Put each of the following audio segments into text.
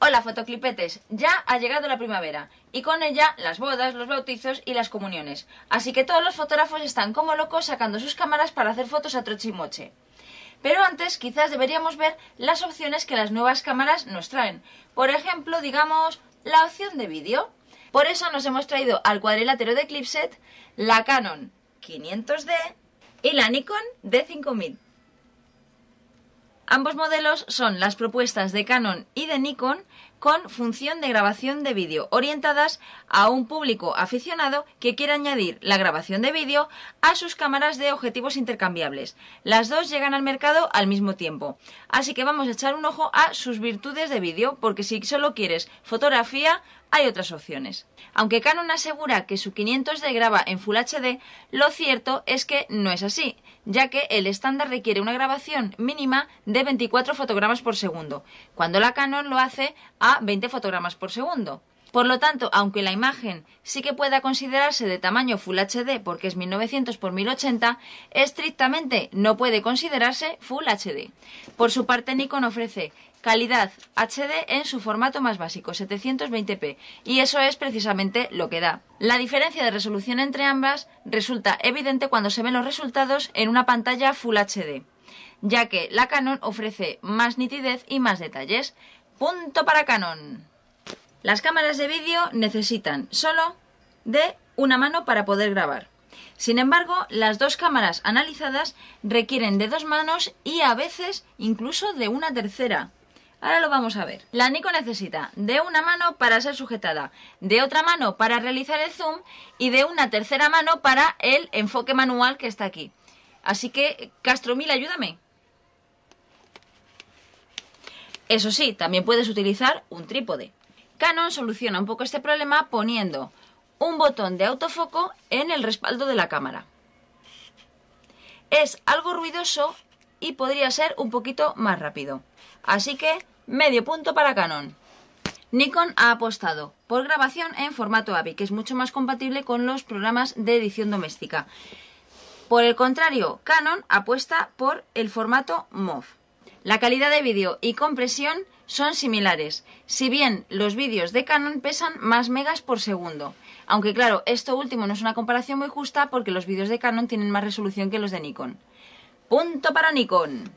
Hola fotoclipetes, ya ha llegado la primavera y con ella las bodas, los bautizos y las comuniones. Así que todos los fotógrafos están como locos sacando sus cámaras para hacer fotos a trochimoche. Pero antes quizás deberíamos ver las opciones que las nuevas cámaras nos traen. Por ejemplo, digamos, la opción de vídeo. Por eso nos hemos traído al cuadrilátero de Clipset la Canon 500D y la Nikon D5000. Ambos modelos son las propuestas de Canon y de Nikon, con función de grabación de vídeo, orientadas a un público aficionado que quiera añadir la grabación de vídeo a sus cámaras de objetivos intercambiables. Las dos llegan al mercado al mismo tiempo, así que vamos a echar un ojo a sus virtudes de vídeo, porque si solo quieres fotografía, hay otras opciones. Aunque Canon asegura que su 500D graba en Full HD, lo cierto es que no es así, ya que el estándar requiere una grabación mínima de 24 fotogramas por segundo, cuando la Canon lo hace a 20 fotogramas por segundo. Por lo tanto, aunque la imagen sí que pueda considerarse de tamaño Full HD porque es 1900 x 1080, estrictamente no puede considerarse Full HD. Por su parte, Nikon ofrece calidad HD en su formato más básico, 720p, y eso es precisamente lo que da. La diferencia de resolución entre ambas resulta evidente cuando se ven los resultados en una pantalla Full HD, ya que la Canon ofrece más nitidez y más detalles. Punto para Canon. Las cámaras de vídeo necesitan solo de una mano para poder grabar. Sin embargo, las dos cámaras analizadas requieren de dos manos y a veces incluso de una tercera. Ahora lo vamos a ver. La Nico necesita de una mano para ser sujetada, de otra mano para realizar el zoom y de una tercera mano para el enfoque manual que está aquí. Así que, Castro Mil, ayúdame. Eso sí, también puedes utilizar un trípode. Canon soluciona un poco este problema poniendo un botón de autofoco en el respaldo de la cámara. Es algo ruidoso y podría ser un poquito más rápido. Así que medio punto para Canon. Nikon ha apostado por grabación en formato AVI, que es mucho más compatible con los programas de edición doméstica. Por el contrario, Canon apuesta por el formato MOV. La calidad de vídeo y compresión son similares, si bien los vídeos de Canon pesan más megas por segundo. Aunque claro, esto último no es una comparación muy justa porque los vídeos de Canon tienen más resolución que los de Nikon. Punto para Nikon.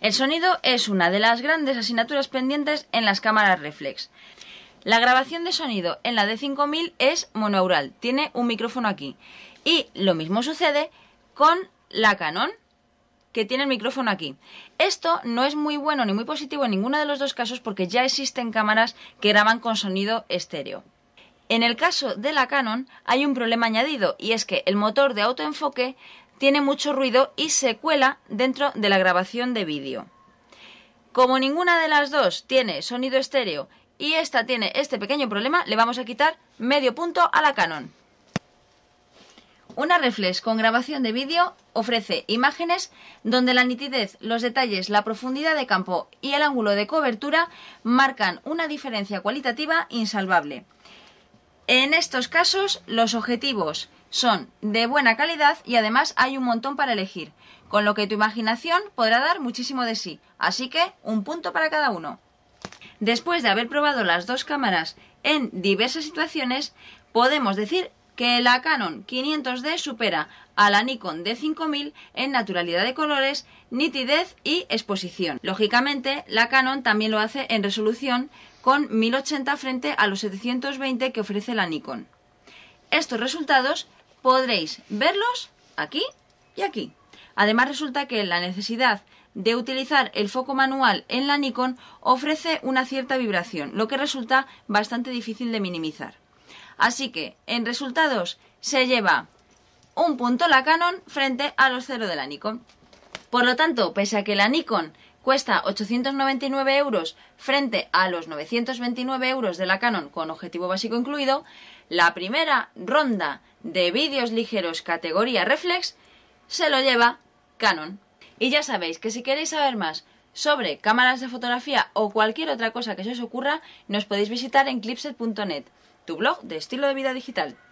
El sonido es una de las grandes asignaturas pendientes en las cámaras reflex. La grabación de sonido en la D5000 es monoaural, tiene un micrófono aquí. Y lo mismo sucede con la Canon que tiene el micrófono aquí. Esto no es muy bueno ni muy positivo en ninguno de los dos casos porque ya existen cámaras que graban con sonido estéreo. En el caso de la Canon hay un problema añadido y es que el motor de autoenfoque tiene mucho ruido y se cuela dentro de la grabación de vídeo. Como ninguna de las dos tiene sonido estéreo y esta tiene este pequeño problema, le vamos a quitar medio punto a la Canon. Una reflex con grabación de vídeo ofrece imágenes donde la nitidez, los detalles, la profundidad de campo y el ángulo de cobertura marcan una diferencia cualitativa insalvable. En estos casos, los objetivos son de buena calidad y además hay un montón para elegir, con lo que tu imaginación podrá dar muchísimo de sí. Así que un punto para cada uno. Después de haber probado las dos cámaras en diversas situaciones, podemos decir que la Canon 500D supera a la Nikon D5000 en naturalidad de colores, nitidez y exposición. Lógicamente, la Canon también lo hace en resolución con 1080 frente a los 720 que ofrece la Nikon. Estos resultados podréis verlos aquí y aquí. Además resulta que la necesidad de utilizar el foco manual en la Nikon ofrece una cierta vibración, lo que resulta bastante difícil de minimizar. Así que, en resultados, se lleva un punto la Canon frente a los cero de la Nikon. Por lo tanto, pese a que la Nikon cuesta 899 euros frente a los 929 euros de la Canon con objetivo básico incluido, la primera ronda de vídeos ligeros categoría reflex se lo lleva Canon. Y ya sabéis que si queréis saber más sobre cámaras de fotografía o cualquier otra cosa que se os ocurra, nos podéis visitar en clipset.net tu blog de estilo de vida digital.